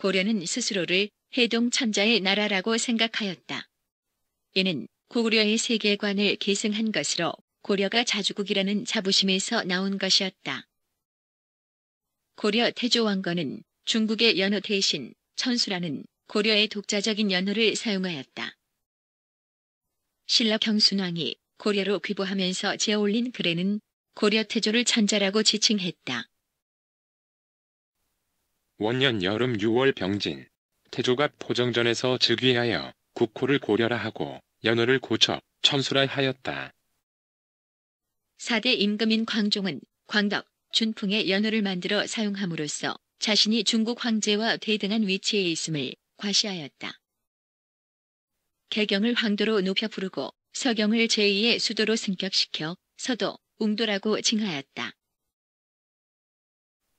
고려는 스스로를 해동천자의 나라라고 생각하였다. 이는 고구려의 세계관을 계승한 것으로 고려가 자주국이라는 자부심에서 나온 것이었다. 고려 태조왕건은 중국의 연호 대신 천수라는 고려의 독자적인 연호를 사용하였다. 신라 경순왕이 고려로 귀부하면서 재어올린 글에는 고려 태조를 천자라고 지칭했다. 원년 여름 6월 병진 태조가 포정전에서 즉위하여 국호를 고려라 하고 연호를 고쳐 천수라 하였다. 4대 임금인 광종은 광덕, 준풍의 연호를 만들어 사용함으로써 자신이 중국 황제와 대등한 위치에 있음을 과시하였다. 개경을 황도로 높여 부르고 서경을 제2의 수도로 승격시켜 서도, 웅도라고 칭하였다.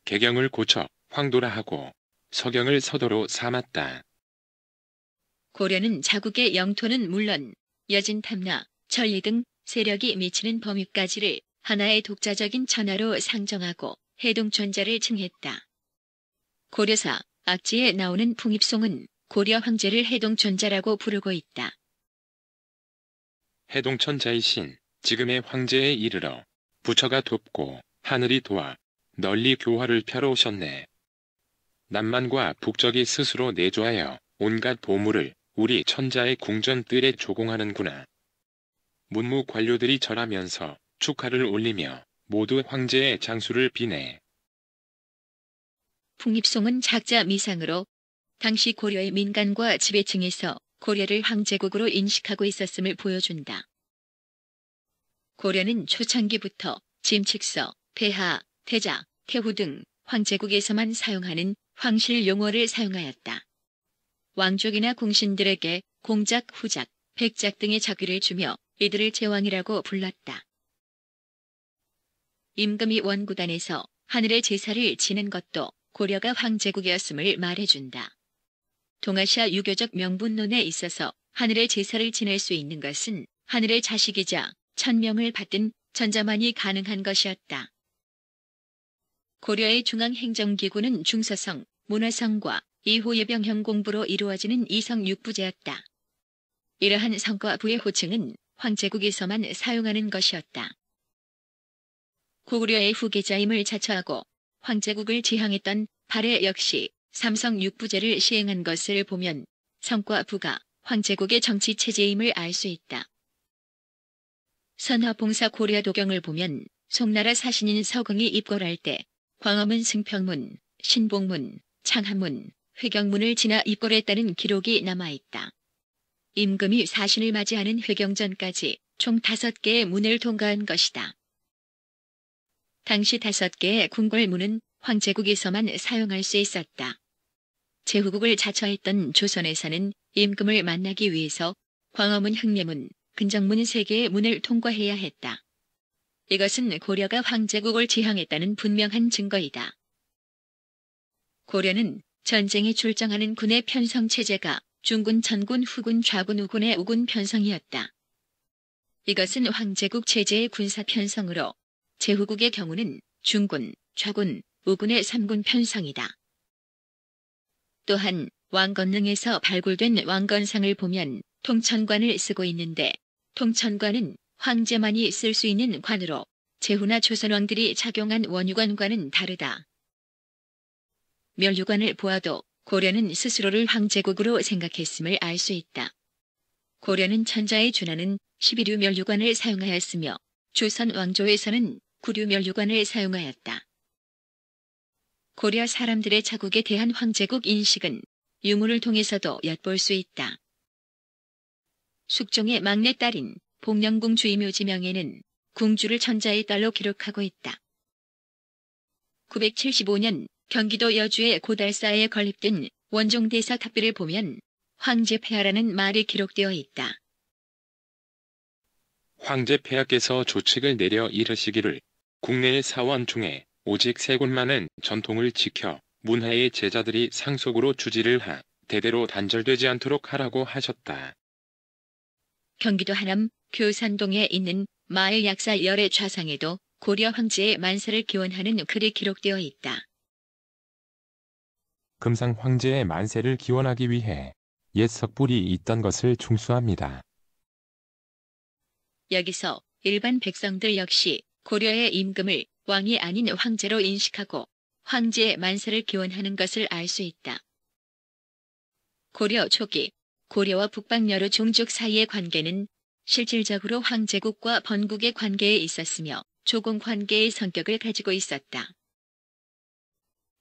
개경을 고쳐 황도라하고 서경을 서도로 삼았다. 고려는 자국의 영토는 물론 여진 탐나, 천리 등 세력이 미치는 범위까지를 하나의 독자적인 천하로 상정하고 해동천자를 칭했다. 고려사 악지에 나오는 풍입송은 고려 황제를 해동천자라고 부르고 있다. 해동천자이 신, 지금의 황제에 이르러 부처가 돕고 하늘이 도와 널리 교화를 펴러 오셨네. 남만과 북적이 스스로 내조하여 온갖 보물을 우리 천자의 궁전 뜰에 조공하는구나. 문무 관료들이 절하면서 축하를 올리며 모두 황제의 장수를 비내. 풍립송은 작자 미상으로 당시 고려의 민간과 지배층에서 고려를 황제국으로 인식하고 있었음을 보여준다. 고려는 초창기부터 짐칙서, 폐하, 태자, 태후 등 황제국에서만 사용하는 황실 용어를 사용하였다. 왕족이나 공신들에게 공작, 후작, 백작 등의 자기를 주며 이들을 제왕이라고 불렀다. 임금이 원구단에서 하늘의 제사를 지낸 것도 고려가 황제국이었음을 말해준다. 동아시아 유교적 명분론에 있어서 하늘의 제사를 지낼 수 있는 것은 하늘의 자식이자 천명을 받은 전자만이 가능한 것이었다. 고려의 중앙행정기구는 중서성, 문화성과 이후 예병형 공부로 이루어지는 이성 육부제였다. 이러한 성과부의 호칭은 황제국에서만 사용하는 것이었다. 고려의 후계자임을 자처하고 황제국을 지향했던 발해 역시 삼성 육부제를 시행한 것을 보면 성과부가 황제국의 정치 체제임을 알 수 있다. 선화봉사 고려 도경을 보면 송나라 사신인 서공이 입궐할 때 광화문 승평문, 신봉문, 창하문, 회경문을 지나 입궐했다는 기록이 남아있다. 임금이 사신을 맞이하는 회경전까지 총 다섯 개의 문을 통과한 것이다. 당시 다섯 개의 궁궐문은 황제국에서만 사용할 수 있었다. 제후국을 자처했던 조선에서는 임금을 만나기 위해서 광화문 흥례문 근정문 세개의 문을 통과해야 했다. 이것은 고려가 황제국을 지향했다는 분명한 증거이다. 고려는 전쟁에 출정하는 군의 편성 체제가 중군 전군 후군 좌군 우군의 우군 편성이었다. 이것은 황제국 체제의 군사 편성으로 제후국의 경우는 중군, 좌군, 우군의 3군 편성이다. 또한 왕건릉에서 발굴된 왕건상을 보면 통천관을 쓰고 있는데 통천관은 황제만이 쓸 수 있는 관으로 제후나 조선왕들이 착용한 원유관과는 다르다. 멸류관을 보아도 고려는 스스로를 황제국으로 생각했음을 알 수 있다. 고려는 천자의 준하는 11류 멸류관을 사용하였으며 조선 왕조에서는 9류 멸류관을 사용하였다. 고려 사람들의 자국에 대한 황제국 인식은 유물을 통해서도 엿볼 수 있다. 숙종의 막내딸인 복령궁 주임묘 지명에는 궁주를 천자의 딸로 기록하고 있다. 975년 경기도 여주의 고달사에 건립된 원종대사 탑비를 보면 황제 폐하라는 말이 기록되어 있다. 황제 폐하께서 조칙을 내려 이르시기를 국내의 사원 중에 오직 세 곳만은 전통을 지켜 문화의 제자들이 상속으로 주지를 하 대대로 단절되지 않도록 하라고 하셨다. 경기도 하남 교산동에 있는 마을 약사열의 좌상에도 고려 황제의 만세를 기원하는 글이 기록되어 있다. 금상 황제의 만세를 기원하기 위해 옛 석불이 있던 것을 중수합니다. 여기서 일반 백성들 역시 고려의 임금을 왕이 아닌 황제로 인식하고 황제의 만세를 기원하는 것을 알 수 있다. 고려 초기 고려와 북방여러 종족 사이의 관계는 실질적으로 황제국과 번국의 관계에 있었으며 조공 관계의 성격을 가지고 있었다.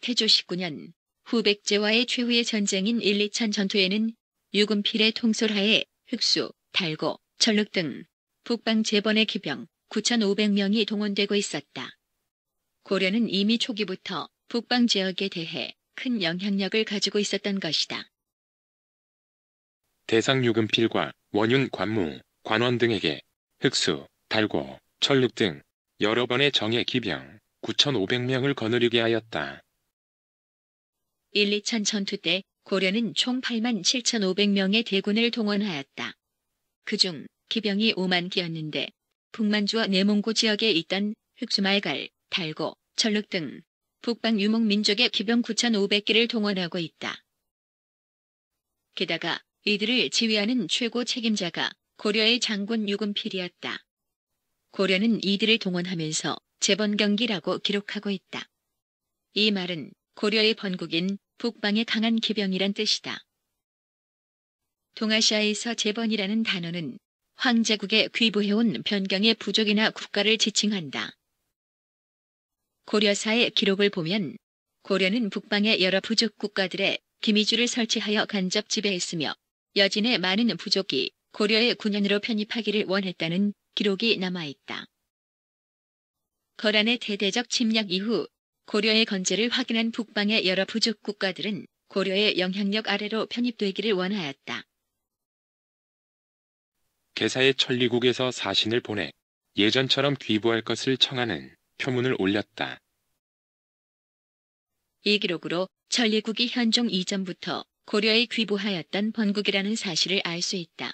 태조 19년 후백제와의 최후의 전쟁인 1, 2천 전투에는 유금필의 통솔하에 흑수, 달고, 전륵 등 북방 제번의 기병 9,500명이 동원되고 있었다. 고려는 이미 초기부터 북방 지역에 대해 큰 영향력을 가지고 있었던 것이다. 대상 유금필과 원윤 관무, 관원 등에게 흑수, 달고, 철륙 등 여러 번의 정예 기병 9,500명을 거느리게 하였다. 1, 2천 전투 때 고려는 총 8만 7,500명의 대군을 동원하였다. 그중 기병이 5만 기였는데 북만주와 내몽고 지역에 있던 흑수말갈, 달고, 철륵 등 북방 유목 민족의 기병 9,500기를 동원하고 있다. 게다가 이들을 지휘하는 최고 책임자가 고려의 장군 유금필이었다. 고려는 이들을 동원하면서 재번 경기라고 기록하고 있다. 이 말은 고려의 번국인 북방의 강한 기병이란 뜻이다. 동아시아에서 재번이라는 단어는 황제국에 귀부해온 변경의 부족이나 국가를 지칭한다. 고려사의 기록을 보면 고려는 북방의 여러 부족 국가들의 기미주를 설치하여 간접 지배했으며 여진의 많은 부족이 고려의 군현으로 편입하기를 원했다는 기록이 남아있다. 거란의 대대적 침략 이후 고려의 건재를 확인한 북방의 여러 부족 국가들은 고려의 영향력 아래로 편입되기를 원하였다. 개사의 천리국에서 사신을 보내 예전처럼 귀부할 것을 청하는 표문을 올렸다. 이 기록으로 천리국이 현종 이전부터 고려에 귀부하였던 번국이라는 사실을 알 수 있다.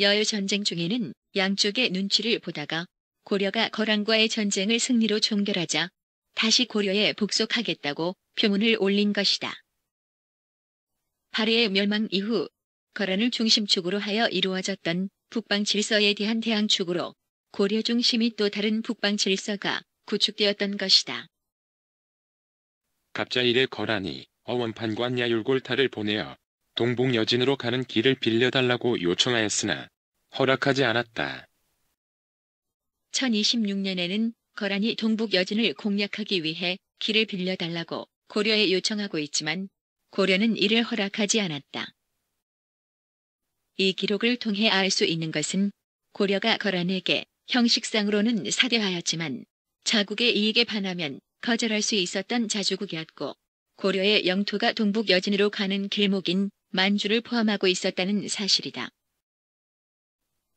여유 전쟁 중에는 양쪽의 눈치를 보다가 고려가 거란과의 전쟁을 승리로 종결하자 다시 고려에 복속하겠다고 표문을 올린 것이다. 파리의 멸망 이후 거란을 중심축으로 하여 이루어졌던 북방 질서에 대한 대항축으로 고려 중심이 또 다른 북방 질서가 구축되었던 것이다. 갑자일의 거란이 어원판관 야율골타를 보내어 동북여진으로 가는 길을 빌려달라고 요청하였으나 허락하지 않았다. 1026년에는 거란이 동북여진을 공략하기 위해 길을 빌려달라고 고려에 요청하고 있지만 고려는 이를 허락하지 않았다. 이 기록을 통해 알 수 있는 것은 고려가 거란에게 형식상으로는 사대하였지만 자국의 이익에 반하면 거절할 수 있었던 자주국이었고 고려의 영토가 동북 여진으로 가는 길목인 만주를 포함하고 있었다는 사실이다.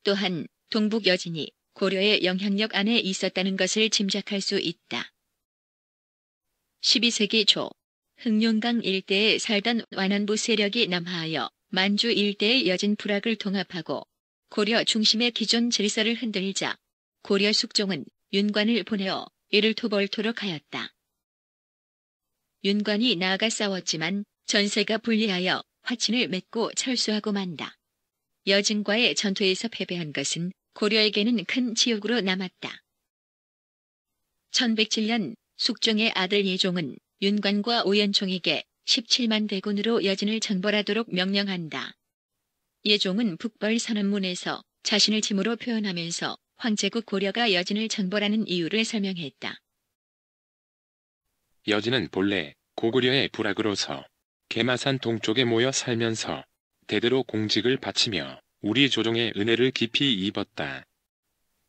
또한 동북 여진이 고려의 영향력 안에 있었다는 것을 짐작할 수 있다. 12세기 초 흑룡강 일대에 살던 완안부 세력이 남하하여 만주 일대의 여진 불악을 통합하고 고려 중심의 기존 질서를 흔들자 고려 숙종은 윤관을 보내어 이를 토벌토록 하였다. 윤관이 나아가 싸웠지만 전세가 불리하여 화친을 맺고 철수하고 만다. 여진과의 전투에서 패배한 것은 고려에게는 큰 지옥으로 남았다. 1107년 숙종의 아들 예종은 윤관과 오연총에게 17만 대군으로 여진을 정벌하도록 명령한다. 예종은 북벌 선언문에서 자신을 짐으로 표현하면서 황제국 고려가 여진을 정벌하는 이유를 설명했다. 여지는 본래 고구려의 부락으로서 개마산 동쪽에 모여 살면서 대대로 공직을 바치며 우리 조종의 은혜를 깊이 입었다.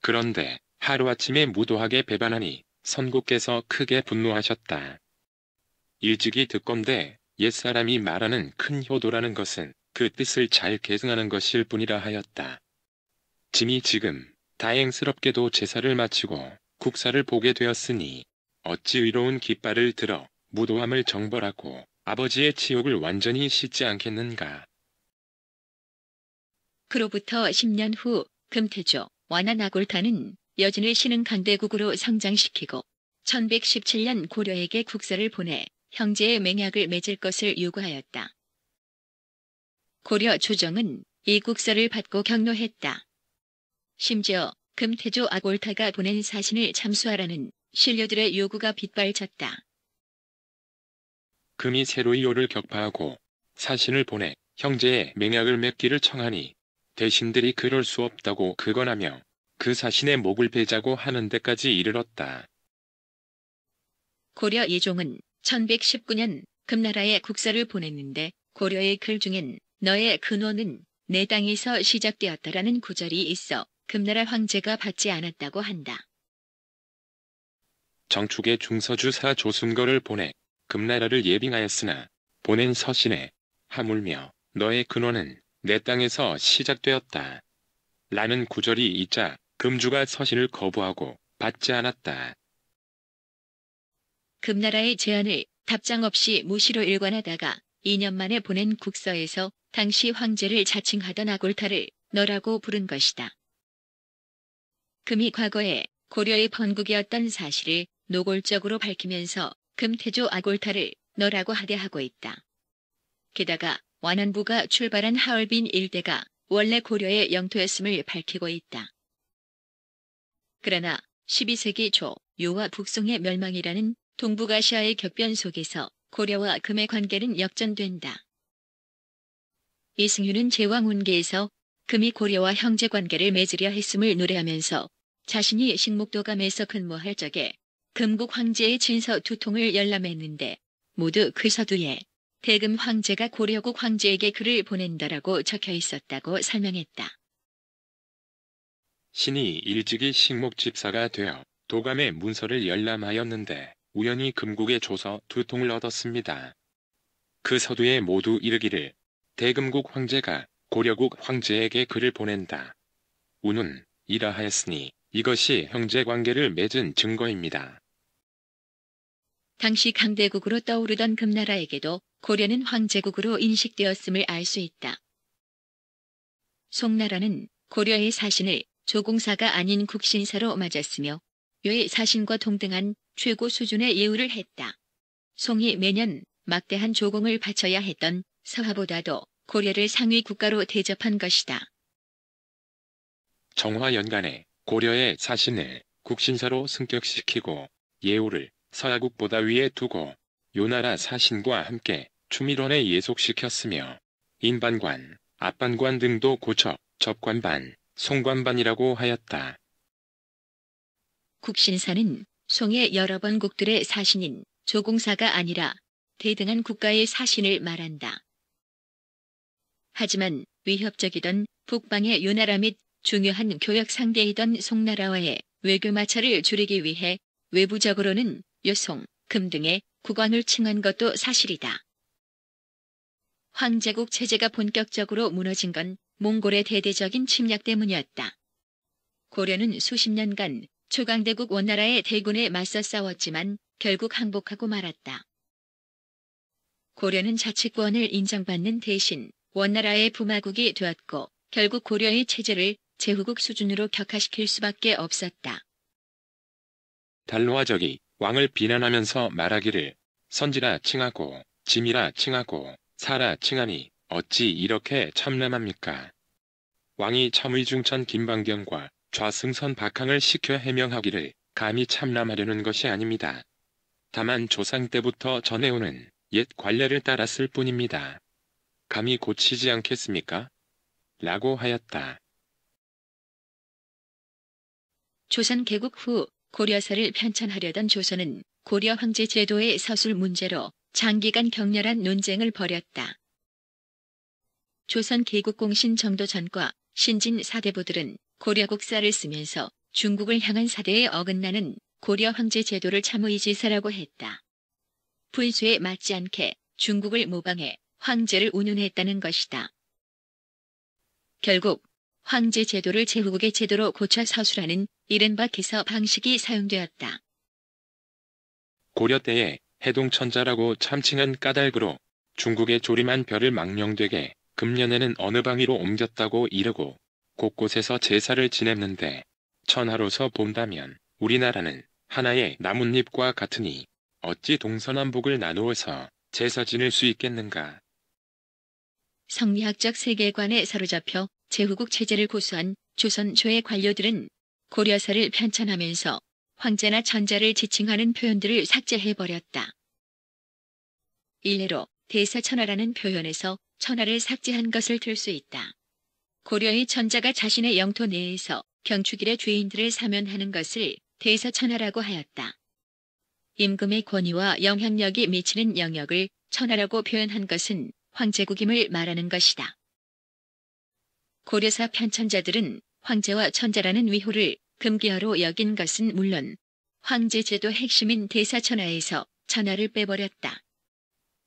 그런데 하루아침에 무도하게 배반하니 선국께서 크게 분노하셨다. 일찍이 듣건데 옛사람이 말하는 큰 효도라는 것은 그 뜻을 잘 계승하는 것일 뿐이라 하였다. 짐이 지금 다행스럽게도 제사를 마치고 국사를 보게 되었으니 어찌 의로운 깃발을 들어 무도함을 정벌하고 아버지의 치욕을 완전히 씻지 않겠는가. 그로부터 10년 후 금태조 완안아골타는 여진을 신흥 강대국으로 성장시키고 1117년 고려에게 국서를 보내 형제의 맹약을 맺을 것을 요구하였다. 고려 조정은 이국서를 받고 경로했다. 심지어 금태조 아골타가 보낸 사신을 참수하라는 신료들의 요구가 빗발쳤다. 금이 새로이 요를 격파하고 사신을 보내 형제의 맹약을 맺기를 청하니 대신들이 그럴 수 없다고 그건하며 그 사신의 목을 베자고 하는 데까지 이르렀다. 고려 예종은 1119년 금나라에 국사를 보냈는데 고려의 글 중엔 너의 근원은 내 땅에서 시작되었다라는 구절이 있어 금나라 황제가 받지 않았다고 한다. 정축의 중서주사 조순거를 보내 금나라를 예빙하였으나 보낸 서신에 하물며 너의 근원은 내 땅에서 시작되었다. 라는 구절이 있자 금주가 서신을 거부하고 받지 않았다. 금나라의 제안을 답장 없이 무시로 일관하다가 2년 만에 보낸 국서에서 당시 황제를 자칭하던 아골타를 너라고 부른 것이다. 금이 과거에 고려의 번국이었던 사실을 노골적으로 밝히면서 금태조 아골타를 너라고 하대하고 있다. 게다가 완안부가 출발한 하얼빈 일대가 원래 고려의 영토였음을 밝히고 있다. 그러나 12세기 초 요와 북송의 멸망이라는 동북아시아의 격변 속에서 고려와 금의 관계는 역전된다. 이승윤은 제왕 운계에서 금이 고려와 형제 관계를 맺으려 했음을 노래하면서 자신이 식목도감에서 근무할 적에 금국 황제의 진서 두 통을 열람했는데 모두 그 서두에 대금 황제가 고려국 황제에게 글을 보낸다라고 적혀 있었다고 설명했다. 신이 일찍이 식목집사가 되어 도감의 문서를 열람하였는데 우연히 금국의 조서 두 통을 얻었습니다. 그 서두에 모두 이르기를 대금국 황제가 고려국 황제에게 글을 보낸다. 우는 이라 하였으니 이것이 형제관계를 맺은 증거입니다. 당시 강대국으로 떠오르던 금나라에게도 고려는 황제국으로 인식되었음을 알 수 있다. 송나라는 고려의 사신을 조공사가 아닌 국신사로 맞았으며 요의 사신과 동등한 최고 수준의 예우를 했다. 송이 매년 막대한 조공을 바쳐야 했던 서화보다도 고려를 상위 국가로 대접한 것이다. 정화 연간에 고려의 사신을 국신사로 승격시키고 예우를 서야국보다 위에 두고 요나라 사신과 함께 추밀원에 예속시켰으며 인반관, 앞반관 등도 고쳐 접관반, 송관반이라고 하였다. 국신사는 송의 여러 번 국들의 사신인 조공사가 아니라 대등한 국가의 사신을 말한다. 하지만 위협적이던 북방의 요나라 및 중요한 교역 상대이던 송나라와의 외교 마찰을 줄이기 위해 외부적으로는 요송, 금 등의 국왕을 칭한 것도 사실이다. 황제국 체제가 본격적으로 무너진 건 몽골의 대대적인 침략 때문이었다. 고려는 수십 년간 초강대국 원나라의 대군에 맞서 싸웠지만 결국 항복하고 말았다. 고려는 자치권을 인정받는 대신 원나라의 부마국이 되었고 결국 고려의 체제를 제후국 수준으로 격화시킬 수밖에 없었다. 달로와 적이 왕을 비난하면서 말하기를 선지라 칭하고 짐이라 칭하고 사라 칭하니 어찌 이렇게 참람합니까? 왕이 참의중천 김방경과 좌승선 박항을 시켜 해명하기를 감히 참람하려는 것이 아닙니다. 다만 조상 때부터 전해오는 옛 관례를 따랐을 뿐입니다. 감히 고치지 않겠습니까? 라고 하였다. 조선 개국 후 고려사를 편찬하려던 조선은 고려 황제 제도의 서술 문제로 장기간 격렬한 논쟁을 벌였다. 조선 개국공신 정도전과 신진 사대부들은 고려국사를 쓰면서 중국을 향한 사대에 어긋나는 고려 황제 제도를 참의 지사라고 했다. 분수에 맞지 않게 중국을 모방해 황제를 운운했다는 것이다. 결국 황제 제도를 제후국의 제도로 고쳐 서술하는 이른바 기서 방식이 사용되었다. 고려 때에 해동천자라고 참칭한 까닭으로 중국의 조림한 별을 망령되게 금년에는 어느 방위로 옮겼다고 이르고 곳곳에서 제사를 지냈는데 천하로서 본다면 우리나라는 하나의 나뭇잎과 같으니 어찌 동서남북을 나누어서 제사 지낼 수 있겠는가. 성리학적 세계관에 사로잡혀 제후국 체제를 고수한 조선조의 관료들은 고려사를 편찬하면서 황제나 전자를 지칭하는 표현들을 삭제해버렸다. 일례로 대사천하라는 표현에서 천하를 삭제한 것을 들 수 있다. 고려의 천자가 자신의 영토 내에서 경축일의 죄인들을 사면하는 것을 대사천하라고 하였다. 임금의 권위와 영향력이 미치는 영역을 천하라고 표현한 것은 황제국임을 말하는 것이다. 고려사 편천자들은 황제와 천자라는 위호를 금기어로 여긴 것은 물론 황제 제도 핵심인 대사천하에서 천하를 빼버렸다.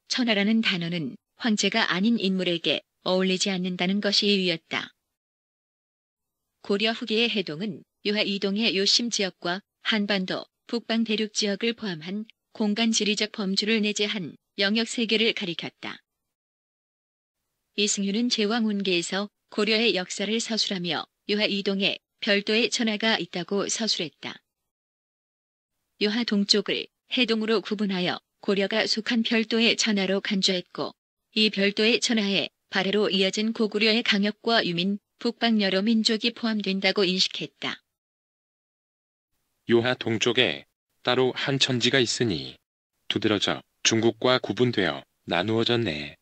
천하라는 단어는 황제가 아닌 인물에게 어울리지 않는다는 것이 이유였다. 고려 후기의 해동은 유하 이동의 요심 지역과 한반도, 북방 대륙 지역을 포함한 공간 지리적 범주를 내재한 영역 세계를 가리켰다. 이승윤은 제왕 운계에서 고려의 역사를 서술하며 유하 이동에 별도의 천하가 있다고 서술했다. 유하 동쪽을 해동으로 구분하여 고려가 속한 별도의 천하로 간주했고 이 별도의 천하에 발해로 이어진 고구려의 강역과 유민, 북방 여러 민족이 포함된다고 인식했다. 요하 동쪽에 따로 한천지가 있으니 두드러져 중국과 구분되어 나누어졌네.